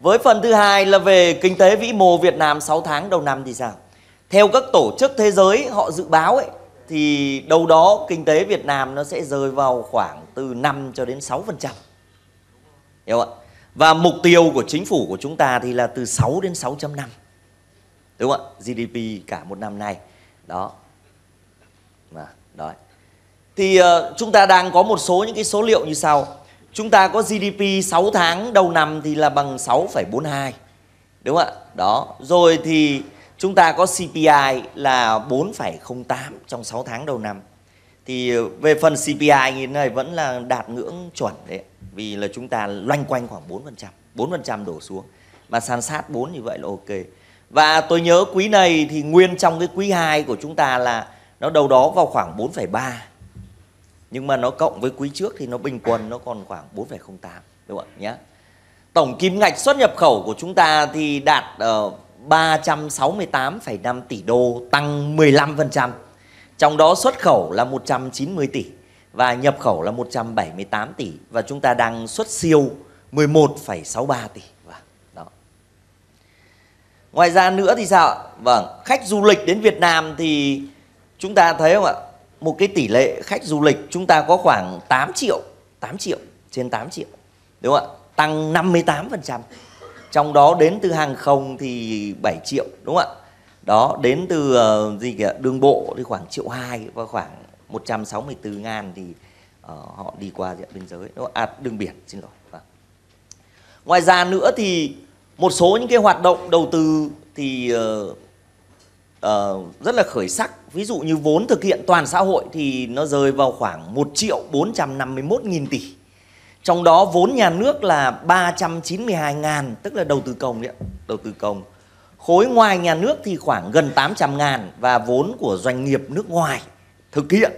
Với phần thứ hai là về kinh tế vĩ mô Việt Nam 6 tháng đầu năm thì sao? Theo các tổ chức thế giới họ dự báo ấy thì đâu đó kinh tế Việt Nam nó sẽ rơi vào khoảng từ 5 cho đến 6%. Hiểu không ạ? Và mục tiêu của chính phủ của chúng ta thì là từ 6 đến 6.5. Đúng không ạ? GDP cả một năm nay. Đó. Mà, vâng, đó thì ờ, chúng ta đang có một số những cái số liệu như sau. Chúng ta có GDP 6 tháng đầu năm thì là bằng 6,42. Đúng không ạ? Đó. Rồi thì chúng ta có CPI là 4,08 trong 6 tháng đầu năm. Thì ờ, về phần CPI như thế này vẫn là đạt ngưỡng chuẩn đấy. Vì là chúng ta loanh quanh khoảng 4%, 4% đổ xuống. Mà san sát 4 như vậy là ok. Và tôi nhớ quý này thì nguyên trong cái quý 2 của chúng ta là nó đâu đó vào khoảng 4,3 nhưng mà nó cộng với quý trước thì nó bình quân nó còn khoảng 4,08 đúng không ạ nhé tổng kim ngạch xuất nhập khẩu của chúng ta thì đạt ờ, uh, 368,5 tỷ đô tăng 15% trong đó xuất khẩu là 190 tỷ và nhập khẩu là 178 tỷ và chúng ta đang xuất siêu 11,63 tỷ vâng, Đó. ngoài ra nữa thì sao vâng khách du lịch đến Việt Nam thì chúng ta thấy không ạ một cái tỷ lệ khách du lịch chúng ta có khoảng 8 triệu 8 triệu trên 8 triệu đúng không ạ tăng 58% trong đó đến từ hàng không thì 7 triệu đúng không ạ đó đến từ uh, gì kìa đường bộ thì khoảng triệu hai và khoảng 164 ngàn thì uh, họ đi qua diện biên giới đúng không? à đường biển xin lỗi vâng. ngoài ra nữa thì một số những cái hoạt động đầu tư thì uh, uh, rất là khởi sắc ví dụ như vốn thực hiện toàn xã hội thì nó rơi vào khoảng 1 triệu 451 nghìn tỷ trong đó vốn nhà nước là 392 ngàn tức là đầu tư công đấy đầu tư công khối ngoài nhà nước thì khoảng gần 800 ngàn và vốn của doanh nghiệp nước ngoài thực hiện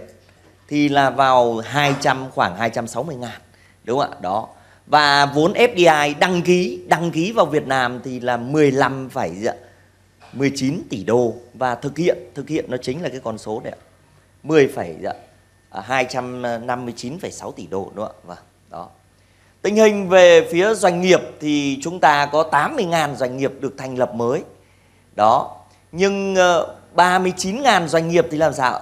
thì là vào 200 khoảng 260 ngàn đúng không ạ đó và vốn FDI đăng ký đăng ký vào Việt Nam thì là 15, phải 19 tỷ đô và thực hiện thực hiện nó chính là cái con số này ạ. 10, dạ, 259,6 à, tỷ đô đúng không ạ? Vâng, đó. Tình hình về phía doanh nghiệp thì chúng ta có 80.000 doanh nghiệp được thành lập mới. Đó. Nhưng 39.000 ờ, doanh nghiệp thì làm sao?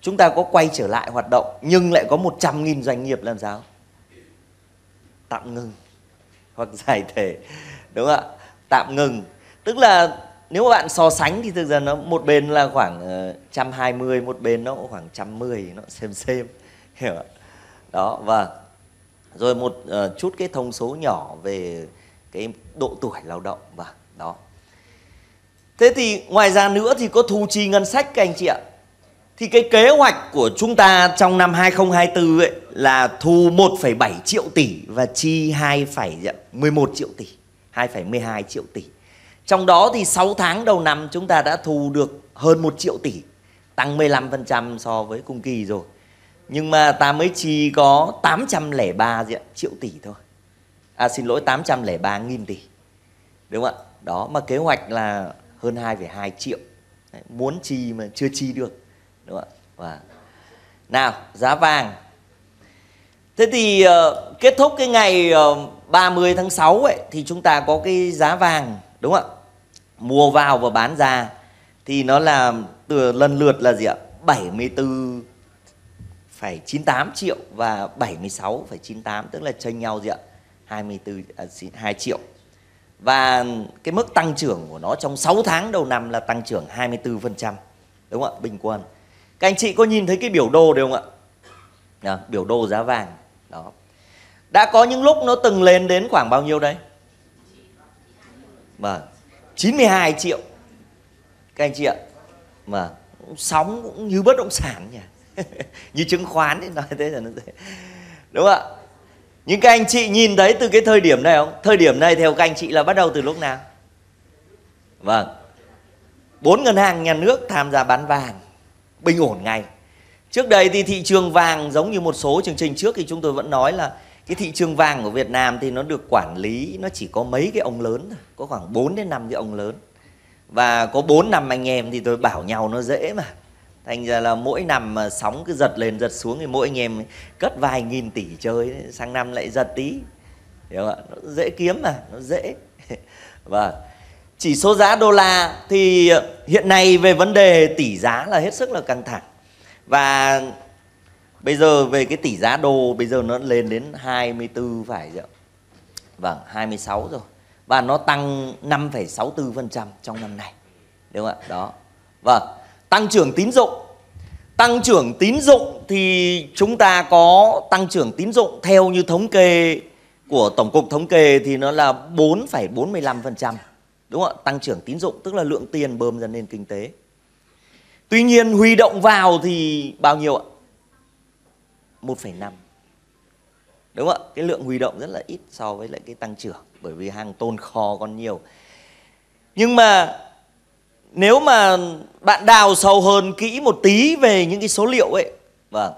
Chúng ta có quay trở lại hoạt động nhưng lại có 100.000 doanh nghiệp làm sao? Tạm ngừng hoặc giải thể. Đúng không ạ? Tạm ngừng. Tức là nếu mà bạn so sánh thì thực ra nó một bên là khoảng 120, ờ, một bên nó khoảng 110, nó xem xem hiểu không? đó và vâng. rồi một uh, chút cái thông số nhỏ về cái độ tuổi lao động và vâng, đó thế thì ngoài ra nữa thì có thu chi ngân sách các anh chị ạ thì cái kế hoạch của chúng ta trong năm 2024 ấy là thu 1,7 triệu tỷ và chi 2,11 dạ, triệu tỷ, 2,12 triệu tỷ. Trong đó thì 6 tháng đầu năm chúng ta đã thu được hơn 1 triệu tỷ, tăng 15% so với cùng kỳ rồi. Nhưng mà ta mới chi có 803 diện triệu tỷ thôi. À xin lỗi 803 nghìn tỷ. Đúng không ạ? Đó mà kế hoạch là hơn 2,2 triệu. Đấy, muốn chi mà chưa chi được. Đúng không ạ? Và nào, giá vàng. Thế thì uh, kết thúc cái ngày uh, ờ, 30 tháng 6 ấy thì chúng ta có cái giá vàng đúng không ạ mua vào và bán ra thì nó là từ lần lượt là gì ạ 74 phải 98 triệu và 76 phải 98 tức là chênh nhau gì ạ 24 à, 2 triệu và cái mức tăng trưởng của nó trong 6 tháng đầu năm là tăng trưởng 24% đúng không ạ bình quân các anh chị có nhìn thấy cái biểu đồ đấy không ạ đó, biểu đồ giá vàng đó đã có những lúc nó từng lên đến khoảng bao nhiêu đấy Vâng. mà 92 triệu các anh chị ạ mà sóng cũng như bất động sản nhỉ như chứng khoán ấy, nói thế là nó thế đúng không ạ nhưng các anh chị nhìn thấy từ cái thời điểm này không thời điểm này theo các anh chị là bắt đầu từ lúc nào vâng bốn ngân hàng nhà nước tham gia bán vàng bình ổn ngay trước đây thì thị trường vàng giống như một số chương trình trước thì chúng tôi vẫn nói là cái thị trường vàng của Việt Nam thì nó được quản lý nó chỉ có mấy cái ông lớn thôi có khoảng 4 đến 5 cái ông lớn và có 4 năm anh em thì tôi bảo nhau nó dễ mà thành ra là mỗi năm mà sóng cứ giật lên giật xuống thì mỗi anh em cất vài nghìn tỷ chơi sang năm lại giật tí hiểu không ạ nó dễ kiếm mà nó dễ và vâng. chỉ số giá đô la thì hiện nay về vấn đề tỷ giá là hết sức là căng thẳng và Bây giờ về cái tỷ giá đô bây giờ nó lên đến 24 phải rồi. Vâng, 26 rồi. Và nó tăng 5,64% trong năm nay. Đúng không ạ? Đó. Vâng, tăng trưởng tín dụng. Tăng trưởng tín dụng thì chúng ta có tăng trưởng tín dụng theo như thống kê của Tổng cục Thống kê thì nó là 4,45%. Đúng không ạ? Tăng trưởng tín dụng tức là lượng tiền bơm ra nền kinh tế. Tuy nhiên huy động vào thì bao nhiêu ạ? 1,5 đúng không ạ cái lượng huy động rất là ít so với lại cái tăng trưởng bởi vì hàng tồn kho còn nhiều nhưng mà nếu mà bạn đào sâu hơn kỹ một tí về những cái số liệu ấy vâng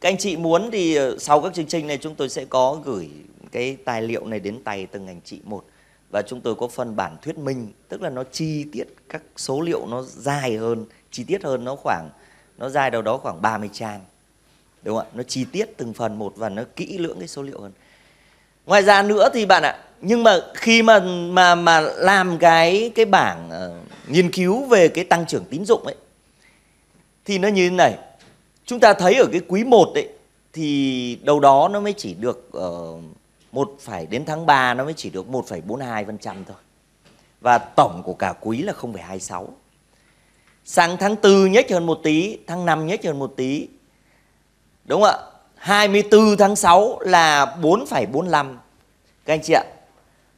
các anh chị muốn thì ờ, sau các chương trình này chúng tôi sẽ có gửi cái tài liệu này đến tay từng anh chị một và chúng tôi có phần bản thuyết minh tức là nó chi tiết các số liệu nó dài hơn chi tiết hơn nó khoảng nó dài đâu đó khoảng 30 trang đúng không ạ nó chi tiết từng phần một và nó kỹ lưỡng cái số liệu hơn ngoài ra nữa thì bạn ạ nhưng mà khi mà mà mà làm cái cái bảng uh, nghiên cứu về cái tăng trưởng tín dụng ấy thì nó như thế này chúng ta thấy ở cái quý 1 ấy thì đầu đó nó mới chỉ được uh, một phải đến tháng 3 nó mới chỉ được 1,42% thôi và tổng của cả quý là 0,26 sang tháng 4 nhếch hơn một tí tháng 5 nhếch hơn một tí Đúng không ạ? 24 tháng 6 là 4,45 Các anh chị ạ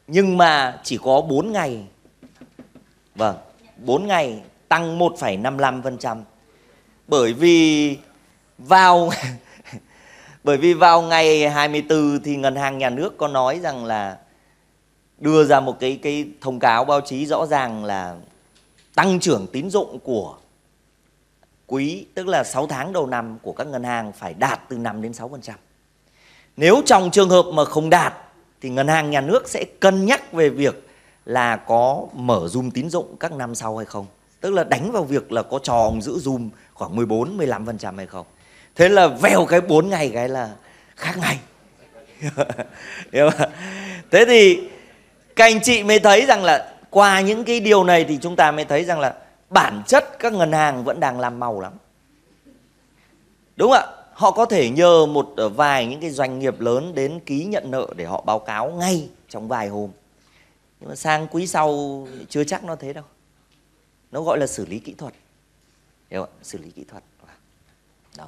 Nhưng mà chỉ có 4 ngày Vâng 4 ngày tăng 1,55% Bởi vì vào Bởi vì vào ngày 24 thì ngân hàng nhà nước có nói rằng là đưa ra một cái cái thông cáo báo chí rõ ràng là tăng trưởng tín dụng của quý tức là 6 tháng đầu năm của các ngân hàng phải đạt từ 5 đến 6%. Nếu trong trường hợp mà không đạt thì ngân hàng nhà nước sẽ cân nhắc về việc là có mở zoom tín dụng các năm sau hay không. Tức là đánh vào việc là có tròn giữ zoom khoảng 14 15% hay không. Thế là vèo cái 4 ngày cái là khác ngày. Thế thì các anh chị mới thấy rằng là qua những cái điều này thì chúng ta mới thấy rằng là bản chất các ngân hàng vẫn đang làm màu lắm đúng ạ họ có thể nhờ một ờ, vài những cái doanh nghiệp lớn đến ký nhận nợ để họ báo cáo ngay trong vài hôm nhưng mà sang quý sau chưa chắc nó thế đâu nó gọi là xử lý kỹ thuật hiểu không? xử lý kỹ thuật đó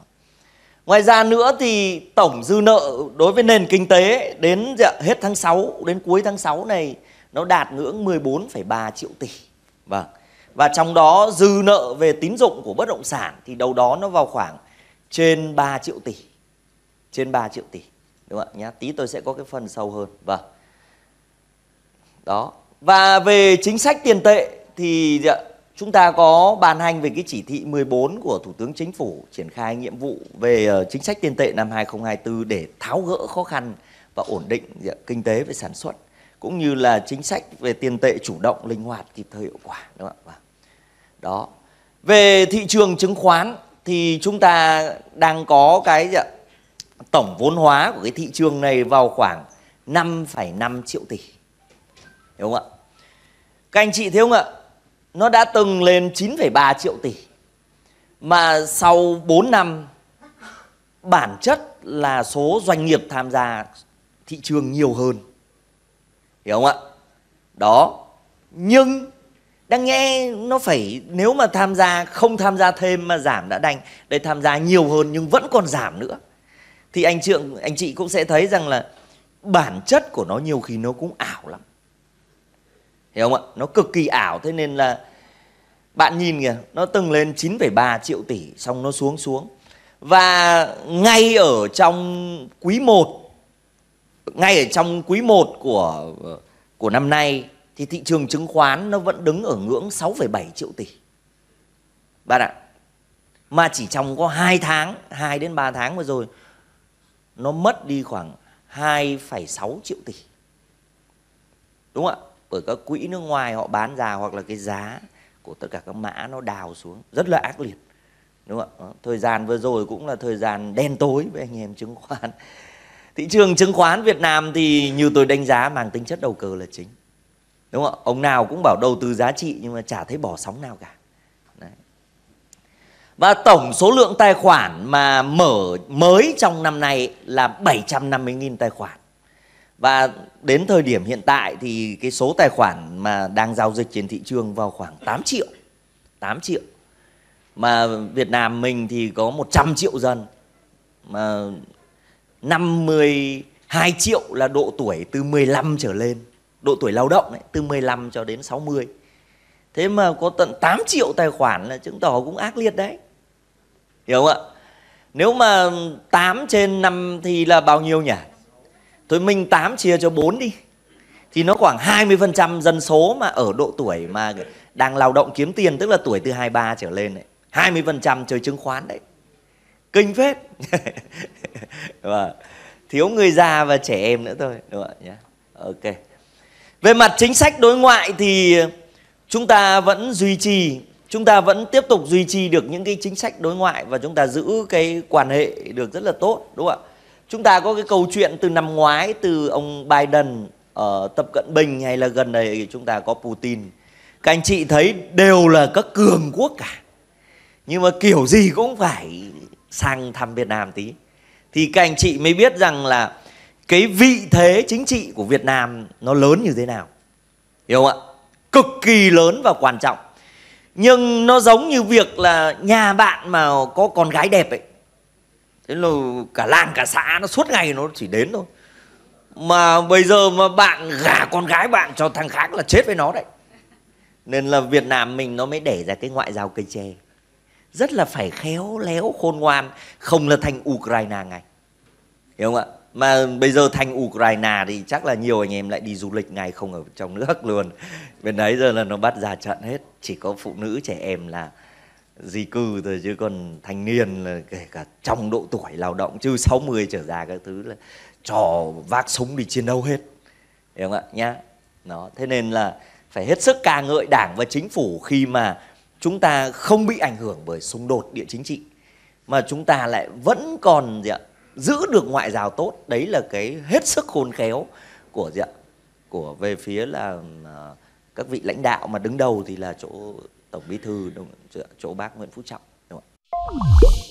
ngoài ra nữa thì tổng dư nợ đối với nền kinh tế đến dạ, hết tháng 6 đến cuối tháng 6 này nó đạt ngưỡng 14,3 triệu tỷ vâng và trong đó dư nợ về tín dụng của bất động sản thì đâu đó nó vào khoảng trên 3 triệu tỷ. Trên 3 triệu tỷ. Đúng không ạ? Nhá, tí tôi sẽ có cái phần sâu hơn. Vâng. Đó. Và về chính sách tiền tệ thì dạ, chúng ta có bàn hành về cái chỉ thị 14 của Thủ tướng Chính phủ triển khai nhiệm vụ về ờ, chính sách tiền tệ năm 2024 để tháo gỡ khó khăn và ổn định dạ, kinh tế về sản xuất cũng như là chính sách về tiền tệ chủ động linh hoạt kịp thời hiệu quả đúng không ạ? Vâng đó về thị trường chứng khoán thì chúng ta đang có cái gì ạ? tổng vốn hóa của cái thị trường này vào khoảng 5,5 triệu tỷ hiểu không ạ các anh chị thấy không ạ nó đã từng lên 9,3 triệu tỷ mà sau 4 năm bản chất là số doanh nghiệp tham gia thị trường nhiều hơn hiểu không ạ đó nhưng đang nghe nó phải nếu mà tham gia không tham gia thêm mà giảm đã đành để tham gia nhiều hơn nhưng vẫn còn giảm nữa thì anh trượng anh chị cũng sẽ thấy rằng là bản chất của nó nhiều khi nó cũng ảo lắm hiểu không ạ nó cực kỳ ảo thế nên là bạn nhìn kìa nó từng lên 9,3 triệu tỷ xong nó xuống xuống và ngay ở trong quý 1 ngay ở trong quý 1 của của năm nay thì thị trường chứng khoán nó vẫn đứng ở ngưỡng 6,7 triệu tỷ. Bạn ạ, mà chỉ trong có 2 tháng, 2 đến 3 tháng vừa rồi, nó mất đi khoảng 2,6 triệu tỷ. Đúng không ạ? Bởi các quỹ nước ngoài họ bán ra hoặc là cái giá của tất cả các mã nó đào xuống rất là ác liệt. Đúng không ạ? Thời gian vừa rồi cũng là thời gian đen tối với anh em chứng khoán. Thị trường chứng khoán Việt Nam thì như tôi đánh giá mang tính chất đầu cơ là chính đúng không ông nào cũng bảo đầu tư giá trị nhưng mà chả thấy bỏ sóng nào cả Đấy. và tổng số lượng tài khoản mà mở mới trong năm nay là 750.000 tài khoản và đến thời điểm hiện tại thì cái số tài khoản mà đang giao dịch trên thị trường vào khoảng 8 triệu 8 triệu mà Việt Nam mình thì có 100 triệu dân mà 52 triệu là độ tuổi từ 15 trở lên độ tuổi lao động ấy, từ 15 cho đến 60. Thế mà có tận 8 triệu tài khoản là chứng tỏ cũng ác liệt đấy. Hiểu không ạ? Nếu mà 8 trên 5 thì là bao nhiêu nhỉ? Thôi mình 8 chia cho 4 đi. Thì nó khoảng 20% dân số mà ở độ tuổi mà đang lao động kiếm tiền tức là tuổi từ 23 trở lên đấy. 20% chơi chứng khoán đấy. Kinh phết. và vâng. thiếu người già và trẻ em nữa thôi, đúng không ạ Ok. Về mặt chính sách đối ngoại thì chúng ta vẫn duy trì, chúng ta vẫn tiếp tục duy trì được những cái chính sách đối ngoại và chúng ta giữ cái quan hệ được rất là tốt, đúng không ạ? Chúng ta có cái câu chuyện từ năm ngoái từ ông Biden ở Tập Cận Bình hay là gần đây chúng ta có Putin. Các anh chị thấy đều là các cường quốc cả. Nhưng mà kiểu gì cũng phải sang thăm Việt Nam tí. Thì các anh chị mới biết rằng là cái vị thế chính trị của Việt Nam nó lớn như thế nào hiểu không ạ cực kỳ lớn và quan trọng nhưng nó giống như việc là nhà bạn mà có con gái đẹp ấy thế là cả làng cả xã nó suốt ngày nó chỉ đến thôi mà bây giờ mà bạn gả con gái bạn cho thằng khác là chết với nó đấy nên là Việt Nam mình nó mới để ra cái ngoại giao cây tre rất là phải khéo léo khôn ngoan không là thành Ukraine ngay hiểu không ạ mà bây giờ thành Ukraine thì chắc là nhiều anh em lại đi du lịch ngay không ở trong nước luôn bên đấy giờ là nó bắt ra trận hết chỉ có phụ nữ trẻ em là di cư thôi chứ còn thanh niên là kể cả trong độ tuổi lao động chứ 60 trở ra các thứ là trò vác súng đi chiến đấu hết hiểu không ạ nhá nó thế nên là phải hết sức ca ngợi đảng và chính phủ khi mà chúng ta không bị ảnh hưởng bởi xung đột địa chính trị mà chúng ta lại vẫn còn gì ạ giữ được ngoại giao tốt đấy là cái hết sức khôn khéo của gì ạ? của về phía là à, các vị lãnh đạo mà đứng đầu thì là chỗ tổng bí thư đúng, chỗ bác Nguyễn Phú Trọng đúng không ạ?